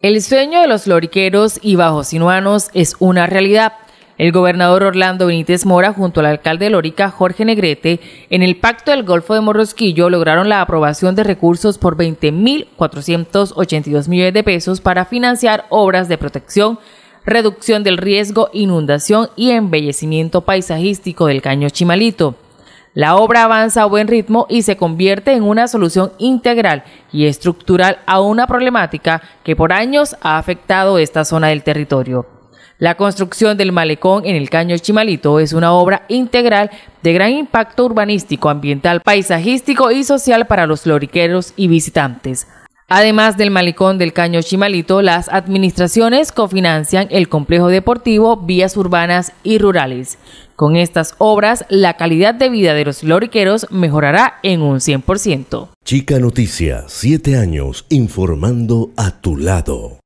El sueño de los loriqueros y bajosinuanos es una realidad. El gobernador Orlando Benítez Mora junto al alcalde de Lorica Jorge Negrete en el Pacto del Golfo de Morrosquillo lograron la aprobación de recursos por 20.482 millones de pesos para financiar obras de protección, reducción del riesgo, inundación y embellecimiento paisajístico del Caño Chimalito. La obra avanza a buen ritmo y se convierte en una solución integral y estructural a una problemática que por años ha afectado esta zona del territorio. La construcción del malecón en el Caño Chimalito es una obra integral de gran impacto urbanístico, ambiental, paisajístico y social para los loriqueros y visitantes. Además del malicón del Caño Chimalito, las administraciones cofinancian el complejo deportivo, vías urbanas y rurales. Con estas obras, la calidad de vida de los loriqueros mejorará en un 100%. Chica Noticia, 7 años informando a tu lado.